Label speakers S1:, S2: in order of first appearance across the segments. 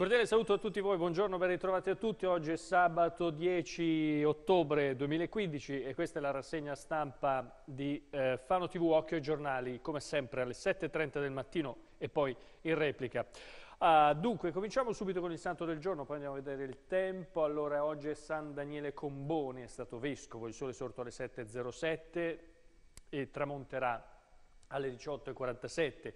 S1: cordiale saluto a tutti voi, buongiorno, ben ritrovati a tutti. Oggi è sabato 10 ottobre 2015 e questa è la rassegna stampa di eh, Fano TV Occhio e giornali, come sempre alle 7.30 del mattino e poi in replica. Ah, dunque, cominciamo subito con il santo del giorno, poi andiamo a vedere il tempo. Allora, oggi è San Daniele Comboni, è stato vescovo, il sole sorto alle 7.07 e tramonterà alle 18.47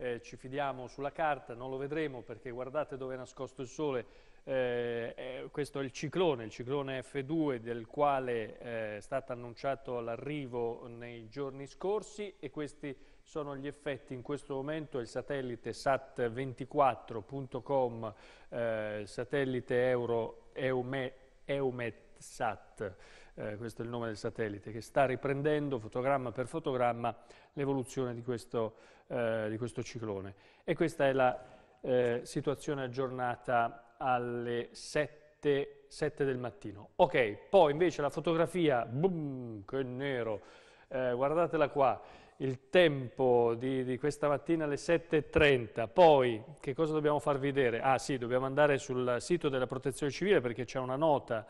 S1: eh, ci fidiamo sulla carta, non lo vedremo perché guardate dove è nascosto il sole, eh, eh questo è il ciclone, il ciclone F2 del quale eh, è stato annunciato l'arrivo nei giorni scorsi e questi sono gli effetti in questo momento, il satellite sat24.com, eh, satellite euro Eume, EUMETSAT, eh, questo è il nome del satellite, che sta riprendendo fotogramma per fotogramma l'evoluzione di, eh, di, questo ciclone. E questa è la eh, situazione aggiornata alle 7, 7, del mattino. Ok, poi invece la fotografia, boom, che nero, eh, guardatela qua, il tempo di, di, questa mattina alle 7.30, poi che cosa dobbiamo far vedere? Ah sì, dobbiamo andare sul sito della protezione civile perché c'è una nota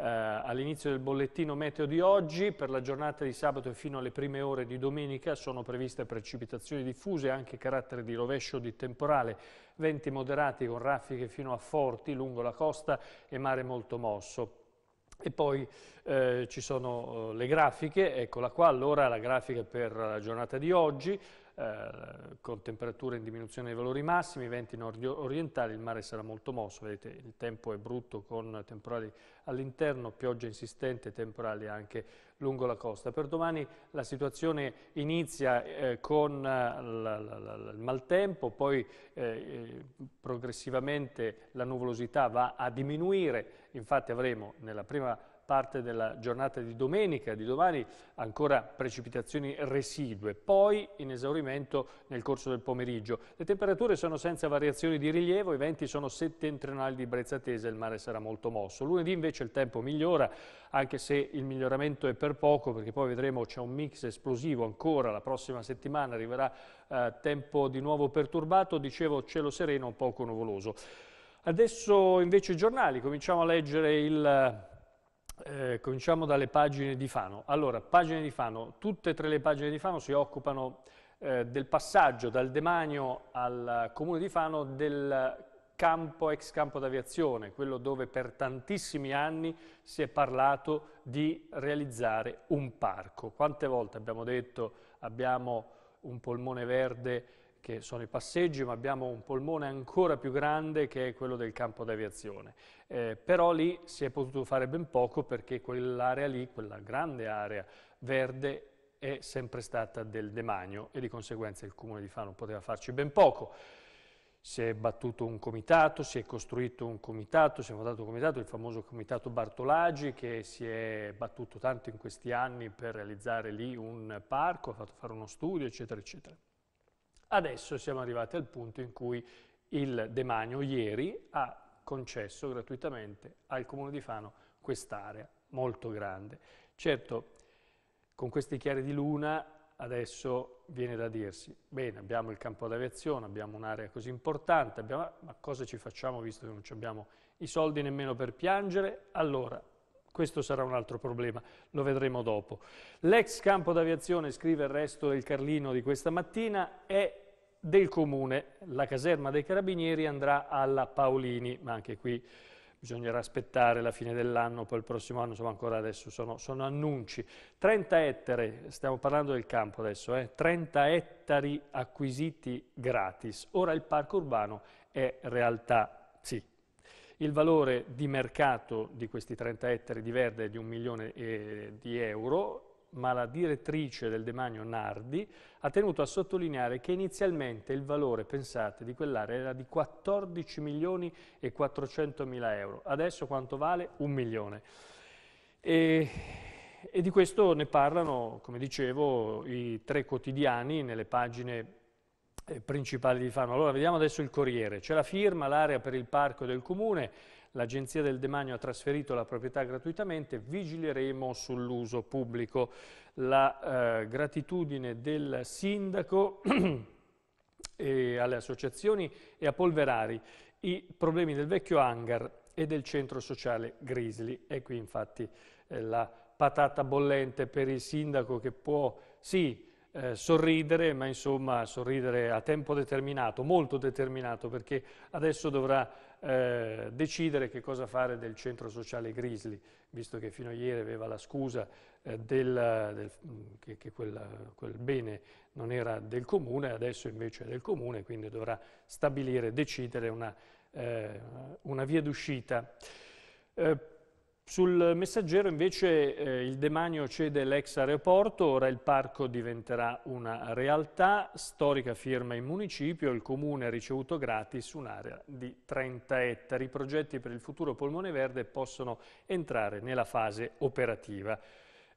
S1: eh, all'inizio del bollettino meteo di oggi, per la giornata di sabato e fino alle prime ore di domenica sono previste precipitazioni diffuse, anche carattere di rovescio di temporale, venti moderati con raffiche fino a forti lungo la costa e mare molto mosso. E poi eh, ci sono eh, le grafiche, eccola qua, allora la grafica per la giornata di oggi, eh, con temperature in diminuzione dei valori massimi, venti nord orientali, il mare sarà molto mosso, vedete il tempo è brutto con temporali all'interno, pioggia insistente, temporali anche lungo la costa. Per domani la situazione inizia eh, con la, la, la, il maltempo, poi eh, eh, progressivamente la nuvolosità va a diminuire, infatti avremo nella prima parte della giornata di domenica, di domani ancora precipitazioni residue, poi in esaurimento nel corso del pomeriggio. Le temperature sono senza variazioni di rilievo, i venti sono settentrionali di Brezza Tesa e il mare sarà molto mosso. Lunedì invece il tempo migliora, anche se il miglioramento è per poco, perché poi vedremo c'è un mix esplosivo ancora, la prossima settimana arriverà eh, tempo di nuovo perturbato, dicevo cielo sereno, un poco nuvoloso. Adesso invece i giornali, cominciamo a leggere il eh, cominciamo dalle pagine di Fano. Allora, pagine di Fano, tutte e tre le pagine di Fano si occupano eh, del passaggio dal demanio al comune di Fano del campo, ex campo d'aviazione, quello dove per tantissimi anni si è parlato di realizzare un parco. Quante volte abbiamo detto abbiamo un polmone verde che sono i passeggi, ma abbiamo un polmone ancora più grande che è quello del campo d'aviazione. Eh, però lì si è potuto fare ben poco perché quell'area lì, quella grande area verde, è sempre stata del demanio e di conseguenza il Comune di Fano poteva farci ben poco. Si è battuto un comitato, si è costruito un comitato, si è fondato un comitato, il famoso comitato Bartolagi che si è battuto tanto in questi anni per realizzare lì un parco, ha fatto fare uno studio, eccetera, eccetera. Adesso siamo arrivati al punto in cui il demanio ieri ha concesso gratuitamente al Comune di Fano quest'area molto grande. Certo, con questi chiari di luna adesso viene da dirsi, bene, abbiamo il campo d'aviazione, abbiamo un'area così importante, abbiamo, ma cosa ci facciamo visto che non abbiamo i soldi nemmeno per piangere? Allora, questo sarà un altro problema, lo vedremo dopo. L'ex campo d'aviazione, scrive il resto del Carlino di questa mattina, è del comune. La caserma dei carabinieri andrà alla Paolini, ma anche qui bisognerà aspettare la fine dell'anno, poi il prossimo anno, insomma ancora adesso sono, sono annunci. 30 ettari, stiamo parlando del campo adesso, eh? 30 ettari acquisiti gratis. Ora il parco urbano è realtà, sì, il valore di mercato di questi 30 ettari di verde è di un milione eh, di euro ma la direttrice del demanio Nardi ha tenuto a sottolineare che inizialmente il valore, pensate, di quell'area era di 14 milioni e 400 mila euro, adesso quanto vale? Un milione. E, e di questo ne parlano, come dicevo, i tre quotidiani nelle pagine eh, principali di Fano. Allora vediamo adesso il Corriere. C'è la firma, l'area per il parco del comune, l'Agenzia del Demanio ha trasferito la proprietà gratuitamente, vigileremo sull'uso pubblico. La eh, gratitudine del sindaco alle associazioni e a Polverari, i problemi del vecchio hangar e del centro sociale Grizzly. E qui infatti eh, la patata bollente per il sindaco che può, sì, eh, sorridere, ma insomma sorridere a tempo determinato, molto determinato, perché adesso dovrà eh, decidere che cosa fare del centro sociale Grizzly, visto che fino a ieri aveva la scusa eh, del, del, che, che quel, quel, bene non era del comune, adesso invece è del comune, quindi dovrà stabilire, decidere una, eh, una via d'uscita. Eh, sul messaggero invece eh, il demanio cede l'ex aeroporto, ora il parco diventerà una realtà, storica firma in municipio, il comune ha ricevuto gratis un'area di 30 ettari. I progetti per il futuro polmone verde possono entrare nella fase operativa.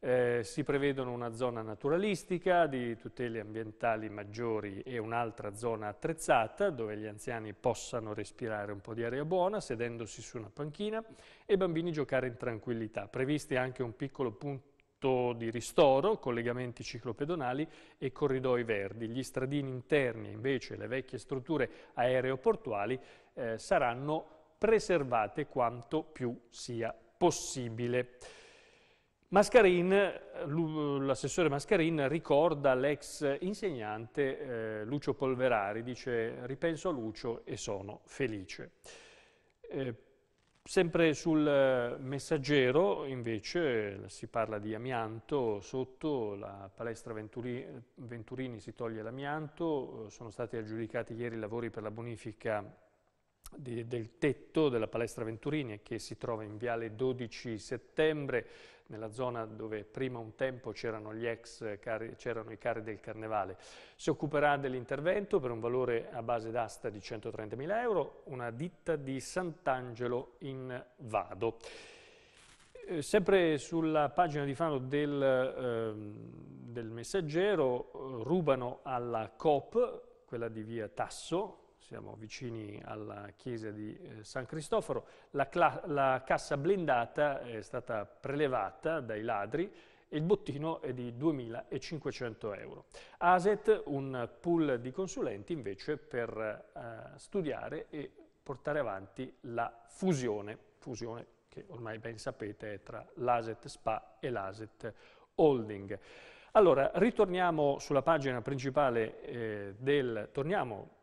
S1: Eh, si prevedono una zona naturalistica di tutele ambientali maggiori e un'altra zona attrezzata dove gli anziani possano respirare un po' di aria buona sedendosi su una panchina e i bambini giocare in tranquillità. Previsti anche un piccolo punto di ristoro, collegamenti ciclopedonali e corridoi verdi. Gli stradini interni, invece, le vecchie strutture aeroportuali eh, saranno preservate quanto più sia possibile. Mascarin, l'assessore Mascarin ricorda l'ex insegnante eh, Lucio Polverari, dice ripenso a Lucio e sono felice. Eh, sempre sul eh, messaggero invece si parla di amianto sotto, la palestra Venturi, Venturini si toglie l'amianto, eh, sono stati aggiudicati ieri i lavori per la bonifica di, del tetto della palestra Venturini che si trova in Viale 12 Settembre, nella zona dove prima un tempo c'erano gli i carri del Carnevale. Si occuperà dell'intervento per un valore a base d'asta di 130.000 euro, una ditta di Sant'Angelo in Vado. Eh, sempre sulla pagina di Fano del, eh, del messaggero, eh, rubano alla COP, quella di via Tasso, siamo vicini alla chiesa di eh, San Cristoforo, la, la, cassa blindata è stata prelevata dai ladri e il bottino è di 2.500 euro. ASET, un pool di consulenti invece per eh, studiare e portare avanti la fusione, fusione che ormai ben sapete è tra l'ASET SPA e l'ASET Holding. Allora, ritorniamo sulla pagina principale eh, del, torniamo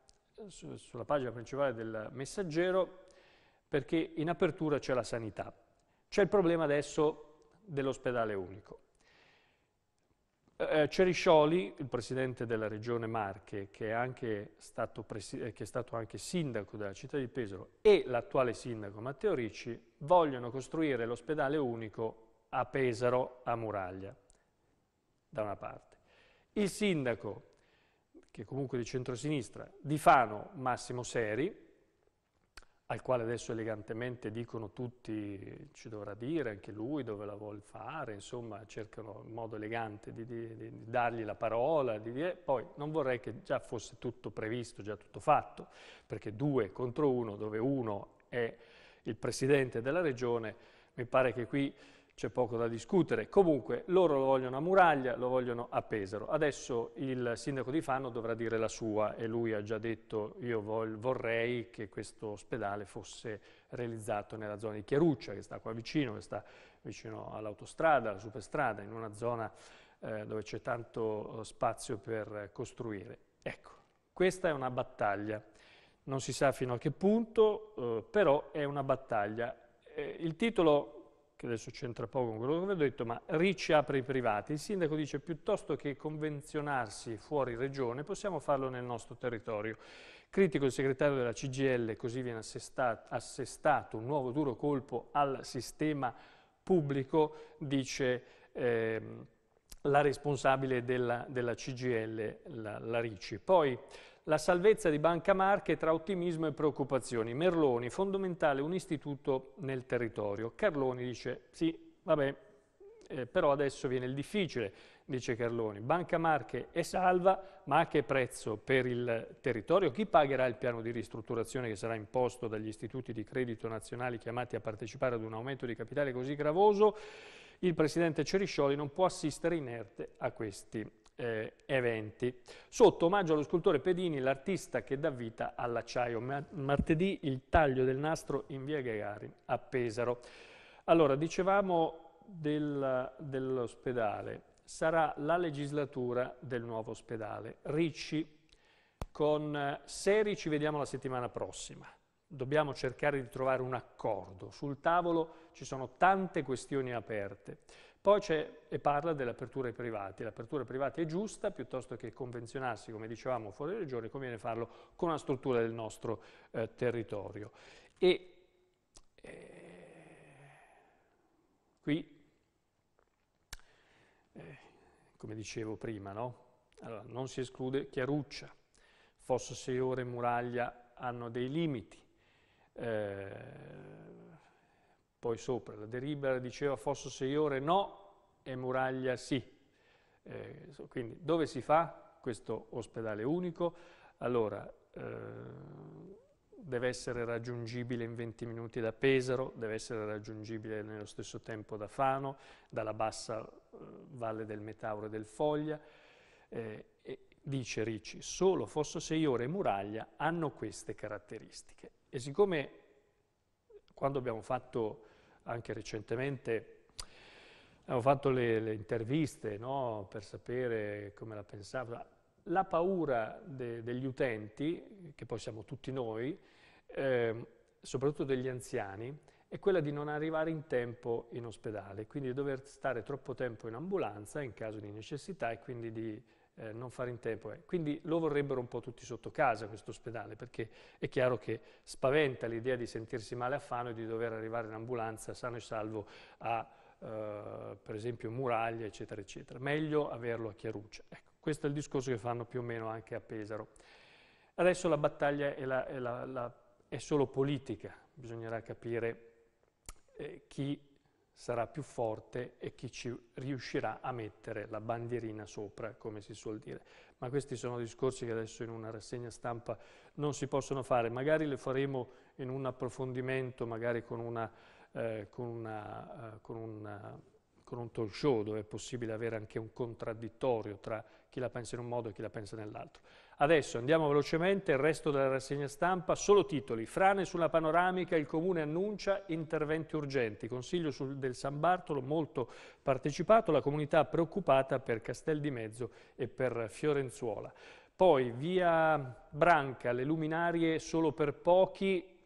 S1: su, sulla pagina principale del messaggero perché in apertura c'è la sanità. C'è il problema adesso dell'ospedale unico. Eh, Ceriscioli, il presidente della regione Marche, che è, stato eh, che è, stato anche sindaco della città di Pesaro, e l'attuale sindaco Matteo Ricci vogliono costruire l'ospedale unico a Pesaro, a Muraglia, da una parte. Il sindaco che è comunque di centrosinistra, Di Fano Massimo Seri, al quale adesso elegantemente dicono tutti ci dovrà dire, anche lui dove la vuol fare, insomma cercano in modo elegante di, di, di dargli la parola, di dire, poi non vorrei che già fosse tutto previsto, già tutto fatto, perché due contro uno, dove uno è il presidente della regione, mi pare che qui c'è poco da discutere. Comunque loro lo vogliono a Muraglia, lo vogliono a Pesaro. Adesso il sindaco di Fano dovrà dire la sua e lui ha già detto io vorrei che questo ospedale fosse realizzato nella zona di Chiaruccia, che sta qua vicino, che sta vicino all'autostrada, alla superstrada, in una zona eh, dove c'è tanto eh, spazio per costruire. Ecco, questa è una battaglia. Non si sa fino a che punto, eh, però è una battaglia. Eh, il titolo che adesso c'entra poco con quello che vi ho detto, ma Ricci apre i privati. Il sindaco dice piuttosto che convenzionarsi fuori regione possiamo farlo nel nostro territorio. Critico il segretario della CGL, così viene assestato, assestato un nuovo duro colpo al sistema pubblico, dice eh, la responsabile della, della CGL, la, la Ricci. Poi la salvezza di Banca Marche tra ottimismo e preoccupazioni. Merloni, fondamentale un istituto nel territorio. Carloni dice sì, vabbè, eh, però adesso viene il difficile, dice Carloni. Banca Marche è salva, ma a che prezzo per il territorio? Chi pagherà il piano di ristrutturazione che sarà imposto dagli istituti di credito nazionali chiamati a partecipare ad un aumento di capitale così gravoso? Il presidente Ceriscioli non può assistere inerte a questi eh, eventi. Sotto omaggio allo scultore Pedini, l'artista che dà vita all'acciaio. martedì il taglio del nastro in via Gagari a Pesaro. Allora, dicevamo del, dell'ospedale. Sarà la legislatura del nuovo ospedale. Ricci con Seri ci vediamo la settimana prossima. Dobbiamo cercare di trovare un accordo. Sul tavolo ci sono tante questioni aperte. Poi c'è e parla dell'apertura ai privati. L'apertura ai privati è giusta, piuttosto che convenzionarsi, come dicevamo, fuori regione, conviene farlo con la struttura del nostro eh, territorio. E eh, qui, eh, come dicevo prima, no? allora, non si esclude Chiaruccia, Fosso Seore e Muraglia hanno dei limiti. Eh, poi sopra, la delibera diceva Fosso Seiore no e Muraglia sì. Eh, quindi dove si fa questo ospedale unico? Allora, eh, deve essere raggiungibile in 20 minuti da Pesaro, deve essere raggiungibile nello stesso tempo da Fano, dalla bassa eh, valle del Metauro e del Foglia. Eh, e dice Ricci, solo Fosso Seiore e Muraglia hanno queste caratteristiche. E siccome quando abbiamo fatto anche recentemente eh, ho fatto le, le interviste no, per sapere come la pensavo. La paura de, degli utenti, che poi siamo tutti noi, eh, soprattutto degli anziani, è quella di non arrivare in tempo in ospedale, quindi di dover stare troppo tempo in ambulanza in caso di necessità e quindi di eh, non fare in tempo. Eh. Quindi lo vorrebbero un po' tutti sotto casa questo ospedale, perché è chiaro che spaventa l'idea di sentirsi male a Fano e di dover arrivare in ambulanza sano e salvo a, eh, per esempio, Muraglia, eccetera, eccetera. Meglio averlo a Chiaruccia. Ecco, questo è il discorso che fanno più o meno anche a Pesaro. Adesso la battaglia è, la, è, la, la, è solo politica, bisognerà capire eh, chi sarà più forte e chi ci riuscirà a mettere la bandierina sopra, come si suol dire. Ma questi sono discorsi che adesso in una rassegna stampa non si possono fare, magari le faremo in un approfondimento, magari con, una, eh, con, una, eh, con, una, eh, con un talk show dove è possibile avere anche un contraddittorio tra chi la pensa in un modo e chi la pensa nell'altro. Adesso andiamo velocemente, il resto della rassegna stampa, solo titoli. Frane sulla panoramica, il Comune annuncia interventi urgenti. Consiglio sul, del San Bartolo, molto partecipato, la comunità preoccupata per Castel di Mezzo e per Fiorenzuola. Poi via Branca, le luminarie solo per pochi,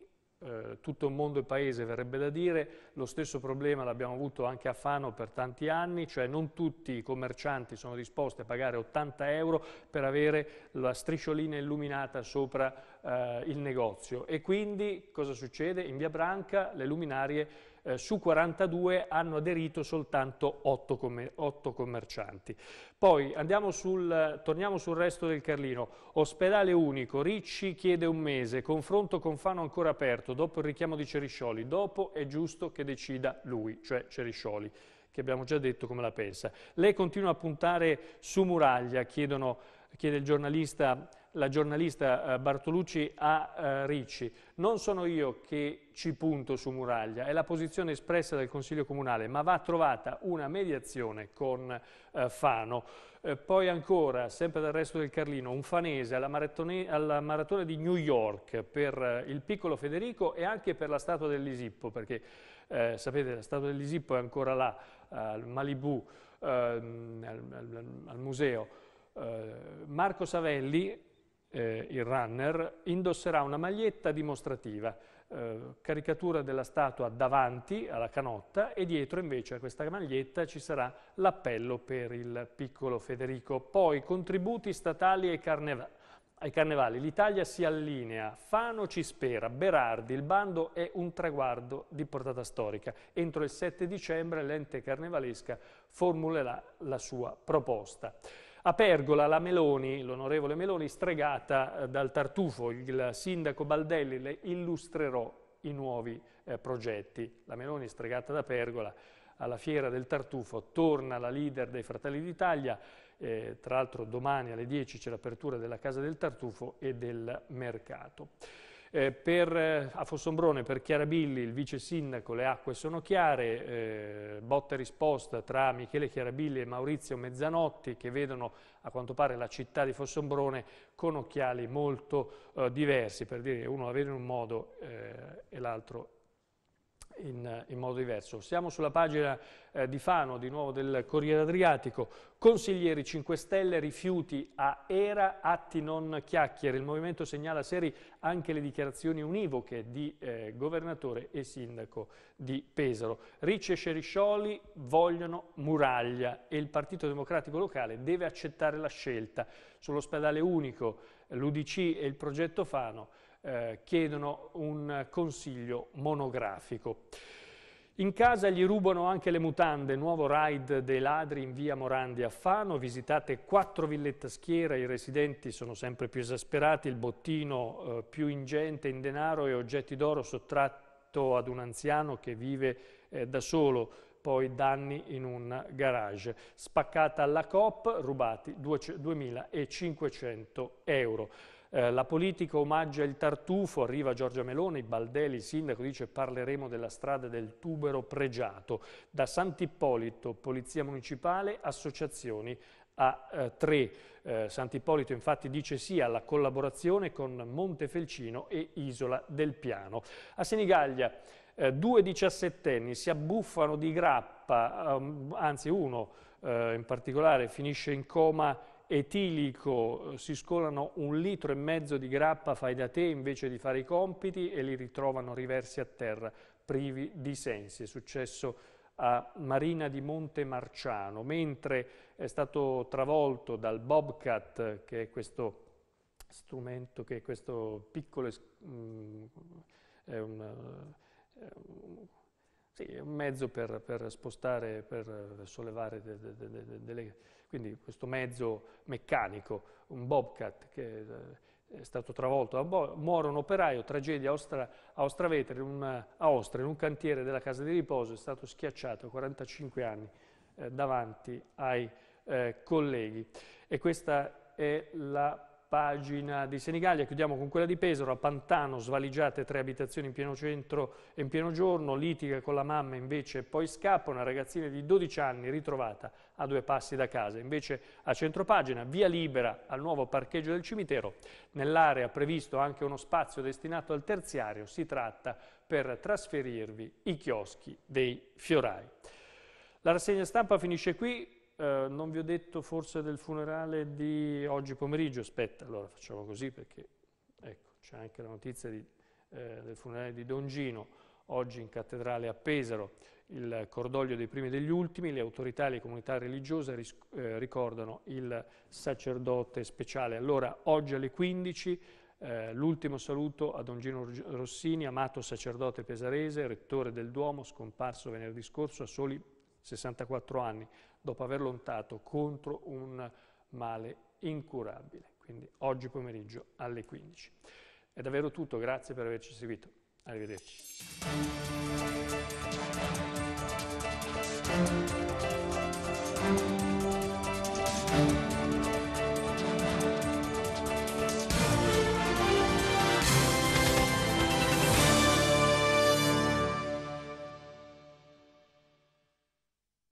S1: eh, tutto il mondo e paese, verrebbe da dire, lo stesso problema l'abbiamo avuto anche a Fano per tanti anni, cioè non tutti i commercianti sono disposti a pagare 80 euro per avere la strisciolina illuminata sopra eh, il negozio e quindi cosa succede? In via Branca le luminarie eh, su 42 hanno aderito soltanto 8, com 8 commercianti. Poi sul, torniamo sul resto del Carlino. Ospedale unico, Ricci chiede un mese, confronto con Fano ancora aperto, dopo il richiamo di Ceriscioli, dopo è giusto che decida lui, cioè Ceriscioli che abbiamo già detto come la pensa. Lei continua a puntare su Muraglia, chiedono, chiede il giornalista la giornalista eh, Bartolucci a eh, Ricci, non sono io che ci punto su Muraglia, è la posizione espressa dal Consiglio Comunale, ma va trovata una mediazione con eh, Fano. poi ancora, sempre dal resto del Carlino, un fanese alla, alla maratona di New York per il piccolo Federico e anche per la statua dell'Isippo, perché eh, sapete la statua dell'Isippo è ancora là, al Malibu, eh, al, al, al museo. Marco Savelli eh, il runner, indosserà una maglietta dimostrativa, eh, caricatura della statua davanti alla canotta e dietro invece a questa maglietta ci sarà l'appello per il piccolo Federico. Poi contributi statali ai, carneva ai carnevali. L'Italia si allinea, Fano ci spera, Berardi, il bando è un traguardo di portata storica. Entro il 7 dicembre l'ente carnevalesca formulerà la sua proposta. A Pergola la Meloni, l'onorevole Meloni, stregata eh, dal tartufo, il sindaco Baldelli le illustrerò i nuovi eh, progetti. La Meloni stregata da Pergola alla fiera del tartufo, torna la leader dei Fratelli d'Italia, eh, tra l'altro domani alle 10 c'è l'apertura della Casa del Tartufo e del mercato. Eh, per, eh, a Fossombrone per Chiarabilli il vice sindaco le acque sono chiare, eh, botta e risposta tra Michele Chiarabilli e Maurizio Mezzanotti che vedono a quanto pare la città di Fossombrone con occhiali molto eh, diversi, per dire uno la vede in un modo eh, e l'altro in un in, in modo diverso. Siamo sulla pagina eh, di Fano, di nuovo del Corriere Adriatico, consiglieri 5 Stelle rifiuti a Era, atti non chiacchiere, il movimento segnala seri anche le dichiarazioni univoche di eh, governatore e sindaco di Pesaro. Ricci e Sceriscioli vogliono muraglia e il Partito Democratico locale deve accettare la scelta. Sull'ospedale unico l'Udc e il progetto Fano eh, chiedono un consiglio monografico. In casa gli rubano anche le mutande, nuovo raid dei ladri in via Morandi a Fano, visitate quattro villette a schiera, i residenti sono sempre più esasperati, il bottino eh, più ingente in denaro e oggetti d'oro sottratto ad un anziano che vive eh, da solo, poi danni in un garage. Spaccata alla COP, rubati 2.500 euro. Eh, la politica omaggia il tartufo, arriva Giorgia Meloni, Baldelli, il sindaco, dice parleremo della strada del tubero pregiato. Da Sant'Ippolito, Polizia Municipale, associazioni a eh, tre. Eh, Sant'Ippolito infatti dice sì alla collaborazione con Montefelcino e Isola del Piano. A Senigallia eh, due diciassettenni si abbuffano di grappa, um, anzi uno eh, in particolare finisce in coma etilico eh, si scolano un litro e mezzo di grappa fai da te invece di fare i compiti e li ritrovano riversi a terra, privi di sensi. È successo a Marina di Monte Marciano, mentre è stato travolto dal Bobcat, che è questo strumento, che è questo piccolo... Mh, mm, è un, eh, è un sì, è un mezzo per, per spostare, per sollevare delle... De, de, de, quindi questo mezzo meccanico, un Bobcat che eh, è stato travolto da bo- muore un operaio, tragedia a, Ostravetere, a, Ostravetri, a Ostra, in un cantiere della casa di riposo, è stato schiacciato a 45 anni eh, davanti ai eh, colleghi. E questa è la pagina di Senigallia, chiudiamo con quella di Pesaro, a Pantano svaligiate tre abitazioni in pieno centro e in pieno giorno, litiga con la mamma invece poi scappa, una ragazzina di 12 anni ritrovata a due passi da casa. Invece a centropagina, via libera al nuovo parcheggio del cimitero, nell'area previsto anche uno spazio destinato al terziario, si tratta per trasferirvi i chioschi dei fiorai. La rassegna stampa finisce qui, eh, non vi ho detto forse del funerale di oggi pomeriggio, aspetta, allora facciamo così perché ecco, c'è anche la notizia di, eh, del funerale di Don Gino, oggi in cattedrale a Pesaro, il cordoglio dei primi e degli ultimi, le autorità e le comunità religiose ris- eh, ricordano il sacerdote speciale. Allora, oggi alle 15 eh, l'ultimo saluto a Don Gino Rossini, amato sacerdote pesarese, rettore del Duomo, scomparso venerdì scorso a soli 64 anni dopo aver untato contro un male incurabile. Quindi oggi pomeriggio alle 15. È davvero tutto, grazie per averci seguito. Arrivederci.